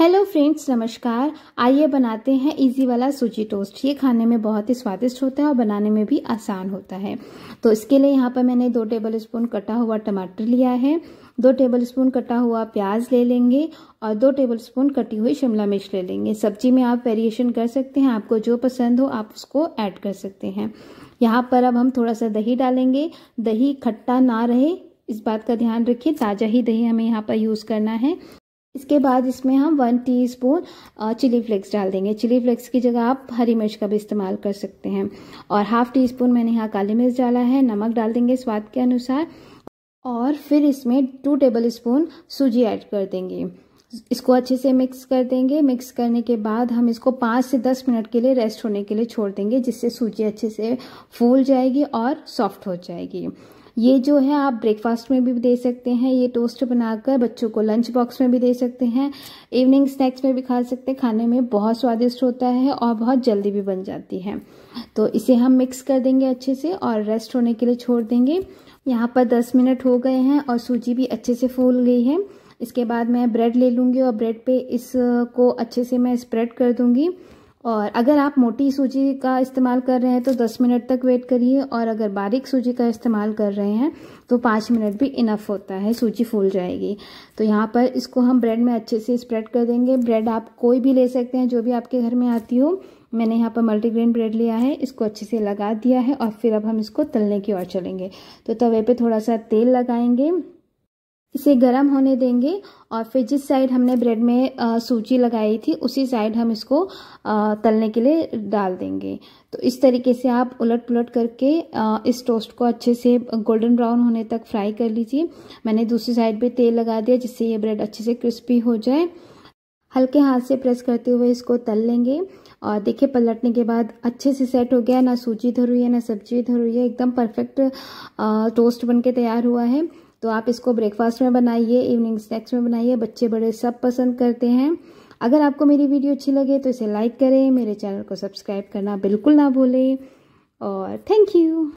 hello friends नमस्कार आइए बनाते हैं इजी वाला सूजी टोस्ट ये खाने में बहुत ही स्वादिष्ट होता है और बनाने में भी आसान होता है तो इसके लिए यहाँ पर मैंने दो टेबल स्पून कटा हुआ टमाटर लिया है दो टेबल स्पून कटा हुआ प्याज ले लेंगे और दो टेबल स्पून कटी हुई शिमला मिर्च ले लेंगे सब्जी में आप वेरिएशन कर सकते हैं आपको जो पसंद हो आप उसको ऐड कर सकते हैं यहाँ पर अब हम थोड़ा सा दही डालेंगे दही खट्टा ना रहे इस बात का ध्यान रखिए ताज़ा ही दही हमें यहाँ पर यूज़ करना है इसके बाद इसमें हम वन टीस्पून चिली फ्लेक्स डाल देंगे चिली फ्लेक्स की जगह आप हरी मिर्च का भी इस्तेमाल कर सकते हैं और हाफ टी स्पून मैंने यहाँ काली मिर्च डाला है नमक डाल देंगे स्वाद के अनुसार और फिर इसमें टू टेबल स्पून सूजी ऐड कर देंगे इसको अच्छे से मिक्स कर देंगे मिक्स करने के बाद हम इसको पाँच से दस मिनट के लिए रेस्ट होने के लिए छोड़ देंगे जिससे सूजी अच्छे से फूल जाएगी और सॉफ्ट हो जाएगी ये जो है आप ब्रेकफास्ट में भी दे सकते हैं ये टोस्ट बनाकर बच्चों को लंच बॉक्स में भी दे सकते हैं इवनिंग स्नैक्स में भी खा सकते हैं खाने में बहुत स्वादिष्ट होता है और बहुत जल्दी भी बन जाती है तो इसे हम मिक्स कर देंगे अच्छे से और रेस्ट होने के लिए छोड़ देंगे यहाँ पर 10 मिनट हो गए हैं और सूजी भी अच्छे से फूल गई है इसके बाद मैं ब्रेड ले लूँगी और ब्रेड पे इसको अच्छे से मैं स्प्रेड कर दूँगी और अगर आप मोटी सूजी का इस्तेमाल कर रहे हैं तो 10 मिनट तक वेट करिए और अगर बारीक सूजी का इस्तेमाल कर रहे हैं तो 5 मिनट भी इनफ होता है सूजी फूल जाएगी तो यहाँ पर इसको हम ब्रेड में अच्छे से स्प्रेड कर देंगे ब्रेड आप कोई भी ले सकते हैं जो भी आपके घर में आती हो मैंने यहाँ पर मल्टीग्रेन ब्रेड लिया है इसको अच्छे से लगा दिया है और फिर अब हम इसको तलने की ओर चलेंगे तो तवे पर थोड़ा सा तेल लगाएंगे इसे गर्म होने देंगे और फिर जिस साइड हमने ब्रेड में सूजी लगाई थी उसी साइड हम इसको तलने के लिए डाल देंगे तो इस तरीके से आप उलट पुलट करके इस टोस्ट को अच्छे से गोल्डन ब्राउन होने तक फ्राई कर लीजिए मैंने दूसरी साइड पे तेल लगा दिया जिससे ये ब्रेड अच्छे से क्रिस्पी हो जाए हल्के हाथ से प्रेस करते हुए इसको तल लेंगे और देखिए पलटने के बाद अच्छे से सेट हो गया ना सूजी धर हुई है ना सब्जी धर हुई है एकदम परफेक्ट टोस्ट बन के तैयार हुआ है तो आप इसको ब्रेकफास्ट में बनाइए इवनिंग स्नैक्स में बनाइए बच्चे बड़े सब पसंद करते हैं अगर आपको मेरी वीडियो अच्छी लगे तो इसे लाइक करें मेरे चैनल को सब्सक्राइब करना बिल्कुल ना भूलें और थैंक यू